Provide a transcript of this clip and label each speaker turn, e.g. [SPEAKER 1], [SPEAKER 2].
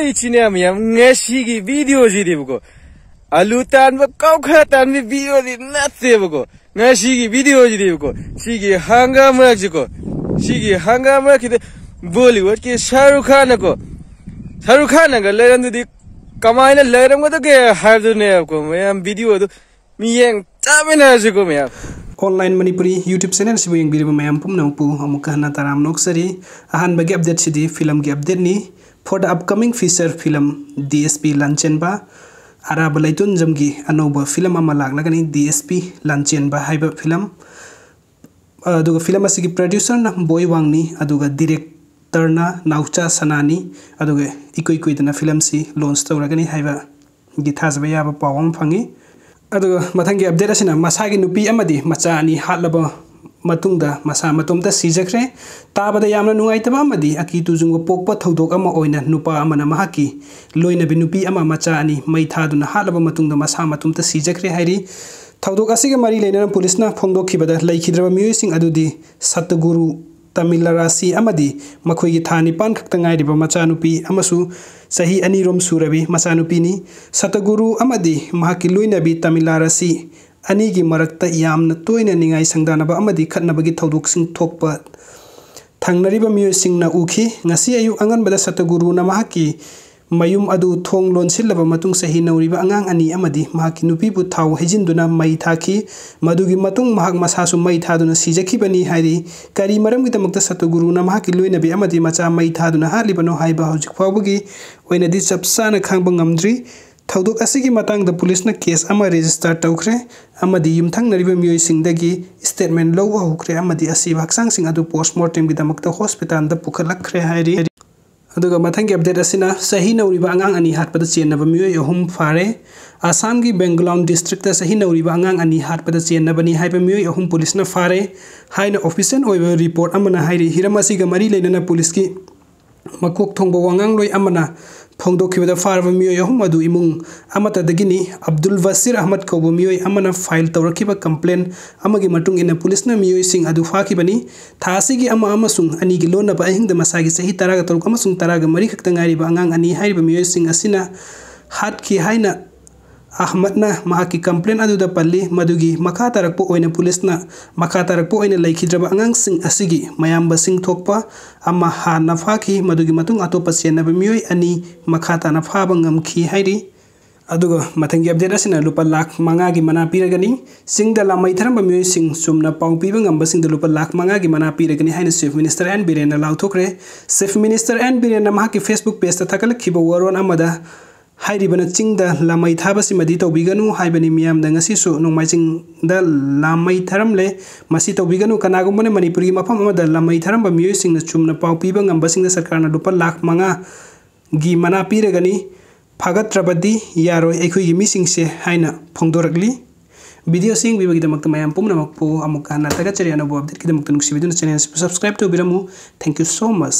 [SPEAKER 1] 이치냐면 응애시기 비디오지리 보고 알루탄 뭐 까우카탄 비 비디오지 나스 보고 응애시기 비디오지리 बॉलीवुड के शाहरुख खान को शाहरुख खान अगर लेरन दीदी कमाई ने लेरन को तो हर दुने आपको मैं
[SPEAKER 2] वीडियो तो मियें ना को मैं ऑनलाइन मणिपुरी यूट्यूब चैनल से बुयें वीडियो में हम पुम हम कहना नोक्सरी अहान बगे अपडेट सीधी फिल्म की अपडेट नहीं for the upcoming feature film DSP Lanchenba Arab Laitun Jamgi Anoba film Amalag Lagani DSP Lanchenba Hyper film अदुगा फिल्म असिगी प्रोड्यूसर ना बोई वांगनी नाउचा सना इको इको फिल्म से लॉन्च तौरगनी हाइबा गिथाजबा याबा पावम फंगी अगर मथंगी अपडेट असिना मसागी नुपी मचा अनि ꯃꯇꯨꯡꯗ ꯃꯁꯥ ꯃꯇꯣꯝꯇ ꯁꯤꯖꯈ꯭ꯔꯦ ꯇꯥꯕꯗ ꯌꯥꯝꯅ ꯅꯨꯡꯉꯥꯏꯇꯕ ꯑꯃꯗꯤ ꯑꯀꯤ ꯇꯨꯖꯨꯡꯕ ꯄꯣꯛꯄ ꯊꯧꯗꯣꯛ ꯑꯃ ꯑꯣꯏꯅ ꯅꯨꯄꯥ ꯑꯃꯅ ꯃꯍꯥꯛꯀꯤ ꯂꯣꯏꯅꯕꯤ ꯅꯨꯄꯤ ꯑꯃ ꯃꯆꯥ ꯑꯅꯤ ꯃꯩ ꯊꯥꯗꯨꯅ ꯍꯥꯠꯂꯕ ꯃꯇꯨꯡꯗ ꯃꯁꯥ ꯃꯇꯣꯝꯇ ꯁꯤꯖꯈ꯭ꯔꯦ ꯍꯥꯏꯔꯤ ꯊꯧꯗꯣꯛ ꯑꯁꯤꯒ ꯃꯔꯤ ꯂꯩꯅꯅ ꯄꯨꯂꯤꯁꯅ ꯐꯣꯡꯗꯣꯛꯈꯤꯕꯗ ꯂꯩꯈꯤꯗ꯭ꯔꯕ ꯃꯤꯑꯣꯏꯁꯤꯡ ꯑꯗꯨꯗꯤ ꯁꯇꯒꯨꯔꯨ ꯇꯃꯤꯂꯔꯥꯁꯤ ꯑꯃꯗꯤ ꯃꯈꯣꯏꯒꯤ ꯊꯥ ꯅꯤꯄꯥꯟ ꯈꯛꯇ ꯉꯥꯏꯔꯤꯕ ꯃꯆꯥꯅꯨꯄꯤ ꯑꯃꯁꯨ ꯆꯍꯤ ꯑꯅꯤꯔꯣꯝ ꯁꯨꯔꯕꯤ ꯃꯆꯥꯅꯨꯄꯤꯅꯤ ꯁꯇꯒꯨꯔꯨ ꯑꯃꯗꯤ ꯃꯍꯥꯛꯀꯤ ꯂꯣꯏꯅꯕꯤ ꯇꯃꯤꯂꯥꯔꯥꯁꯤ ꯑꯅꯤꯒꯤ ꯃꯔꯛꯇ ꯌꯥꯝꯅ ꯇꯣꯏꯅ ꯅꯤꯡꯉꯥꯏ ꯁꯪꯗꯥꯅꯕ ꯑꯃꯗꯤ ꯈꯠꯅꯕꯒꯤ ꯊꯧꯗꯣꯛꯁꯤꯡ ꯊꯣꯛꯄ ꯊꯪꯅꯔꯤꯕ ꯃꯤꯑꯣꯏꯁꯤꯡꯅ ꯎꯈꯤ ꯉꯁꯤ ꯑꯌꯨꯛ ꯑꯉꯟꯕꯗ ꯁꯇꯒꯨꯔꯨꯅ ꯃꯍꯥꯛꯀꯤ ꯃꯌꯨꯝ ꯑꯗꯨ ꯊꯣꯡ ꯂꯣꯟꯁꯤꯜꯂꯕ ꯃꯇꯨꯡ ꯁꯍꯤ ꯅꯧꯔꯤꯕ ꯑꯉꯥꯡ ꯑꯅꯤ ꯑꯃꯗꯤ ꯃꯍꯥꯛꯀꯤ ꯅꯨꯄꯤꯕꯨ ꯊꯥꯎ ꯍꯩꯖꯤꯟꯗꯨꯅ ꯃꯩ ꯊꯥꯈꯤ ꯃꯗꯨꯒꯤ ꯃꯇꯨꯡ ꯃꯍꯥꯛ ꯃꯁꯥꯁꯨ ꯃꯩ ꯊꯥꯗꯨꯅ ꯁꯤꯖꯈꯤꯕꯅꯤ ꯍꯥꯏꯔꯤ ꯀꯔꯤ ꯃꯔꯝꯒꯤꯗꯃꯛꯇ ꯁꯇꯒꯨꯔꯨꯅ ꯃꯍꯥꯛꯀꯤ ꯂꯣꯏꯅꯕꯤ ꯑꯃꯗꯤ ꯃꯆꯥ ꯃꯩ ꯊꯥꯗꯨꯅ ꯍꯥꯠꯂꯤꯕꯅꯣ ꯍꯥꯏꯕ ꯍꯧꯖꯤꯛ ꯐꯥꯎꯕꯒꯤ ꯑꯣꯏꯅꯗꯤ ꯆꯞ ꯆꯥꯅ ꯈꯪꯕ ꯉꯝꯗ꯭ꯔꯤ ꯊꯧꯗꯣꯛ ꯑꯁꯤꯒꯤ ꯃꯇꯥꯡꯗ ꯄꯨꯂꯤꯁꯅ ꯀꯦꯁ ꯑꯃ ꯔꯦꯖꯤꯁꯇꯔ ꯇꯧꯈ꯭ꯔꯦ ꯑꯃꯗꯤ ꯌꯨꯝꯊꯪꯅꯔꯤꯕ ꯃꯤꯑꯣꯏꯁꯤꯡꯗꯒꯤ ꯁ꯭ꯇꯦꯠꯃꯦꯟ ꯂꯧꯕ ꯍꯧꯈ꯭ꯔꯦ ꯑꯃꯗꯤ ꯑꯁꯤꯕ ꯍꯛꯆꯥꯡꯁꯤꯡ ꯑꯗꯨ ꯄꯣꯁꯠꯃꯣꯔꯇꯦꯝꯒꯤꯗꯃꯛꯇ ꯍꯣꯁꯄꯤꯇꯥꯜꯗ ꯄꯨꯈꯠꯂꯛꯈ꯭ꯔꯦ ꯍꯥꯏꯔꯤ ꯑꯗꯨꯒ ꯃꯊꯪꯒꯤ ꯑꯞꯗꯦꯠ ꯑꯁꯤꯅ ꯆꯍꯤ ꯅꯧꯔꯤꯕ ꯑꯉꯥꯡ ꯑꯅꯤ ꯍꯥꯠꯄꯗ ꯆꯦꯟꯅꯕ ꯃꯤꯑꯣꯏ ꯑꯍꯨꯝ ꯐꯥꯔꯦ ꯑꯁꯥꯝꯒꯤ ꯕꯦꯡꯒꯂꯥꯎꯟ ꯗꯤꯁꯇ꯭ꯔꯤꯛꯇ ꯆꯍꯤ ꯅꯧꯔꯤꯕ ꯑꯉꯥꯡ ꯑꯅꯤ ꯍꯥꯠꯄꯗ ꯆꯦꯟꯅꯕꯅꯤ ꯍꯥꯏꯕ ꯃꯤꯑꯣꯏ ꯑꯍꯨꯝ ꯄꯨꯂꯤꯁꯅ ꯐꯥꯔꯦ ꯍꯥꯏꯅ ꯑꯣꯐꯤꯁꯤꯌꯦꯜ ꯑꯣꯏꯕ ꯔꯤꯄꯣꯔꯠ ꯑꯃꯅ ꯍꯥꯏꯔꯤ ꯍꯤꯔꯝ ꯑꯁꯤꯒ ꯃꯔꯤ ꯂꯩꯅꯅ ꯄꯨꯂꯤꯁꯀꯤ ꯃꯀꯣꯛ ꯊꯣꯡꯕ ꯋꯥꯉꯥꯡꯂꯣꯏ ꯑꯃꯅ ꯐꯣꯡꯗꯣꯛꯈꯤꯕꯗ ꯐꯥꯔꯕ ꯃꯤꯑꯣꯏ ꯑꯍꯨꯝ ꯑꯗꯨ ꯏꯃꯨꯡ ꯑꯃꯠꯇꯗꯒꯤꯅꯤ ꯑꯕꯗꯨꯜ ꯕꯁꯤꯔ ꯑꯍꯃꯗ ꯀꯧꯕ ꯃꯤꯑꯣꯏ ꯑꯃꯅ ꯐꯥꯏꯜ ꯇꯧꯔꯛꯈꯤꯕ ꯀꯝꯄ꯭ꯂꯦꯟ ꯑꯃꯒꯤ ꯃꯇꯨꯡ ꯏꯟꯅ ꯄꯨꯂꯤꯁꯅ ꯃꯤꯑꯣꯏꯁꯤꯡ ꯑꯗꯨ ꯐꯥꯈꯤꯕꯅꯤ ꯊꯥ ꯑꯁꯤꯒꯤ ꯑꯃ ꯑꯃꯁꯨꯡ ꯑꯅꯤꯒꯤ ꯂꯣꯟꯅꯕ ꯑꯍꯤꯡꯗ ꯃꯁꯥꯒꯤ ꯆꯍꯤ ꯇꯔꯥꯒ ꯇꯔꯨꯛ ꯑꯃꯁꯨꯡ ꯇꯔꯥꯒ ꯃꯔꯤ ꯈꯛꯇ ꯉꯥꯏꯔꯤꯕ ꯑꯉꯥꯡ ꯑꯅꯤ ꯍꯥꯏꯔꯤꯕ ꯃꯤꯑꯣꯏꯁꯤꯡ ꯑꯁꯤꯅ ꯍꯥꯠꯈꯤ ꯍꯥꯏꯅ अहमदना की कंप्लेन अद पल मी मखा तरप पुलिस मखा तरप आगामी मैं सिंथप हाँ फाखी अटोप चेनब मई अनी मखा तान फाब गमी मत की अपडेट अब लुप लाख मंगा की मना पीरगनी लाई धरम मई चुम पा पीब गमसी लुप लाख मंगा की मना पीरगनी है चीफ मिनीस्टर एन बीरेन लाथ्रे chief minister N Biren Facebook page तकल वरण चिंग चिंगदीगनुबनीमदीगनु कनागमने मनपुर की मफम लाईरब मोयंग चुन पा पीब ग सरकार लुप लाख मंगा मना पीरगनी फागत्रबदी यारो अखे फोदोरली भिडियो सिंगीद मैं पुनमु अमुक हाँ तगचरी अनुभव अपडेट की चैनल सब्सक्राइब तौर थैंक यू सो मच